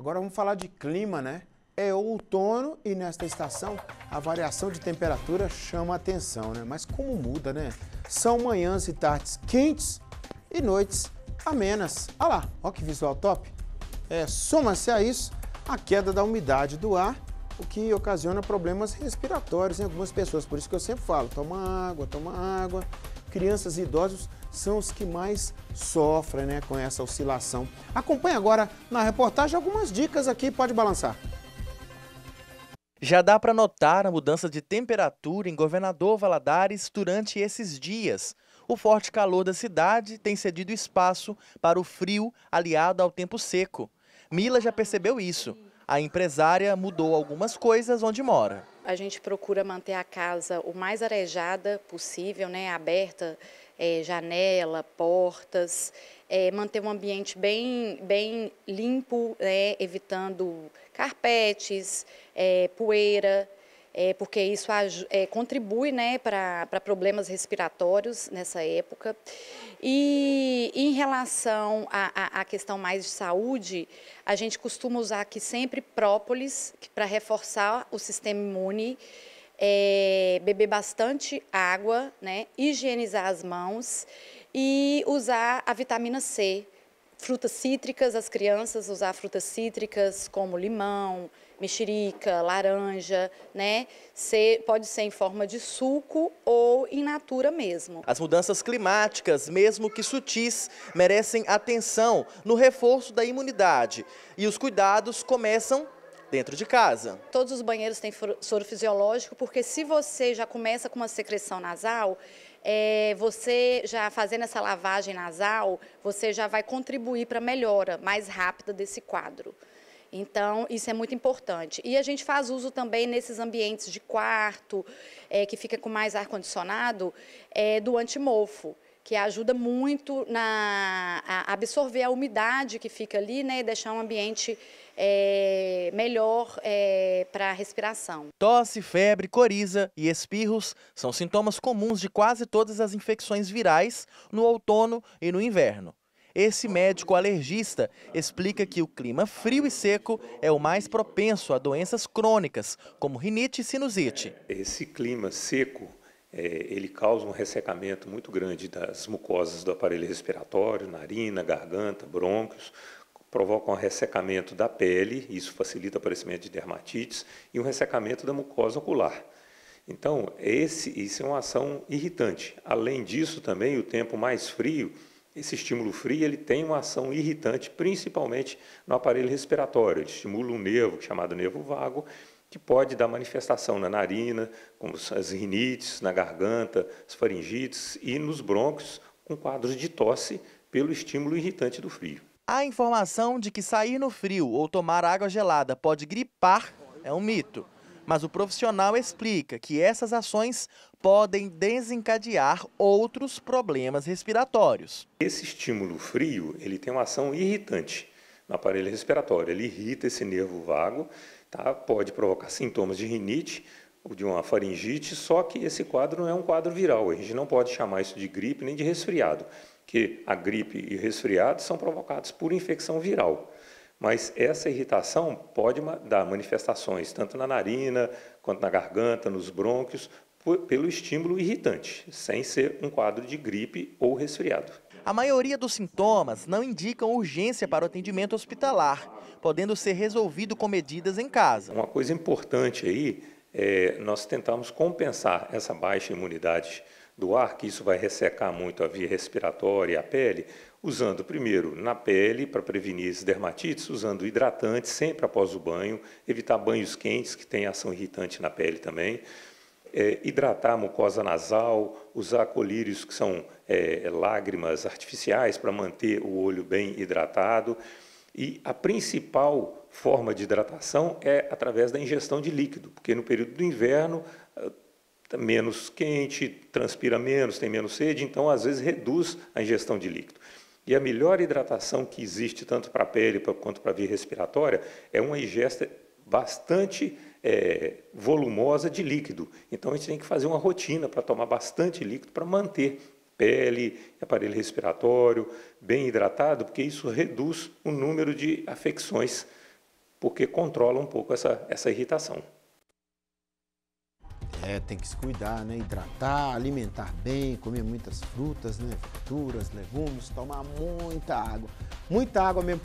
Agora vamos falar de clima, né? É outono e nesta estação a variação de temperatura chama a atenção, né? Mas como muda, né? São manhãs e tardes quentes e noites amenas. Olha lá, olha que visual top. É, Soma-se a isso a queda da umidade do ar, o que ocasiona problemas respiratórios em algumas pessoas. Por isso que eu sempre falo, toma água, toma água crianças e idosos são os que mais sofrem né, com essa oscilação. Acompanhe agora na reportagem algumas dicas aqui, pode balançar. Já dá para notar a mudança de temperatura em Governador Valadares durante esses dias. O forte calor da cidade tem cedido espaço para o frio aliado ao tempo seco. Mila já percebeu isso a empresária mudou algumas coisas onde mora. A gente procura manter a casa o mais arejada possível, né? aberta, é, janela, portas, é, manter um ambiente bem, bem limpo, né? evitando carpetes, é, poeira, é, porque isso é, contribui né, para problemas respiratórios nessa época. E em relação à questão mais de saúde, a gente costuma usar aqui sempre própolis para reforçar o sistema imune, é, beber bastante água, né, higienizar as mãos e usar a vitamina C, Frutas cítricas, as crianças usar frutas cítricas como limão, mexerica, laranja, né? Ser, pode ser em forma de suco ou in natura mesmo. As mudanças climáticas, mesmo que sutis, merecem atenção no reforço da imunidade. E os cuidados começam dentro de casa. Todos os banheiros têm soro fisiológico, porque se você já começa com uma secreção nasal, é, você já fazendo essa lavagem nasal, você já vai contribuir para a melhora mais rápida desse quadro. Então, isso é muito importante. E a gente faz uso também nesses ambientes de quarto, é, que fica com mais ar-condicionado, é, do antimofo que ajuda muito na, a absorver a umidade que fica ali né, e deixar um ambiente é, melhor é, para a respiração. Tosse, febre, coriza e espirros são sintomas comuns de quase todas as infecções virais no outono e no inverno. Esse médico alergista explica que o clima frio e seco é o mais propenso a doenças crônicas, como rinite e sinusite. Esse clima seco é, ele causa um ressecamento muito grande das mucosas do aparelho respiratório, narina, garganta, brônquios, provoca um ressecamento da pele, isso facilita o aparecimento de dermatites, e um ressecamento da mucosa ocular. Então, esse, isso é uma ação irritante. Além disso, também, o tempo mais frio, esse estímulo frio, ele tem uma ação irritante, principalmente no aparelho respiratório. Ele estimula um nervo é chamado nervo vago, que pode dar manifestação na narina, como as rinites, na garganta, as faringites e nos brônquios, com quadros de tosse pelo estímulo irritante do frio. A informação de que sair no frio ou tomar água gelada pode gripar é um mito. Mas o profissional explica que essas ações podem desencadear outros problemas respiratórios. Esse estímulo frio, ele tem uma ação irritante no aparelho respiratório. Ele irrita esse nervo vago Tá? Pode provocar sintomas de rinite ou de uma faringite, só que esse quadro não é um quadro viral. A gente não pode chamar isso de gripe nem de resfriado, que a gripe e o resfriado são provocados por infecção viral. Mas essa irritação pode dar manifestações tanto na narina, quanto na garganta, nos brônquios, pelo estímulo irritante, sem ser um quadro de gripe ou resfriado. A maioria dos sintomas não indicam urgência para o atendimento hospitalar, podendo ser resolvido com medidas em casa. Uma coisa importante aí é nós tentarmos compensar essa baixa imunidade do ar, que isso vai ressecar muito a via respiratória e a pele, usando primeiro na pele para prevenir esses dermatites, usando hidratantes sempre após o banho, evitar banhos quentes que têm ação irritante na pele também, é, hidratar a mucosa nasal, usar colírios, que são é, lágrimas artificiais, para manter o olho bem hidratado. E a principal forma de hidratação é através da ingestão de líquido, porque no período do inverno está ah, menos quente, transpira menos, tem menos sede, então às vezes reduz a ingestão de líquido. E a melhor hidratação que existe, tanto para a pele quanto para a via respiratória, é uma ingesta bastante é, volumosa de líquido. Então a gente tem que fazer uma rotina para tomar bastante líquido para manter pele, aparelho respiratório bem hidratado, porque isso reduz o número de afecções, porque controla um pouco essa, essa irritação. É, tem que se cuidar, né? Hidratar, alimentar bem, comer muitas frutas, né? Verduras, legumes, tomar muita água. Muita água mesmo,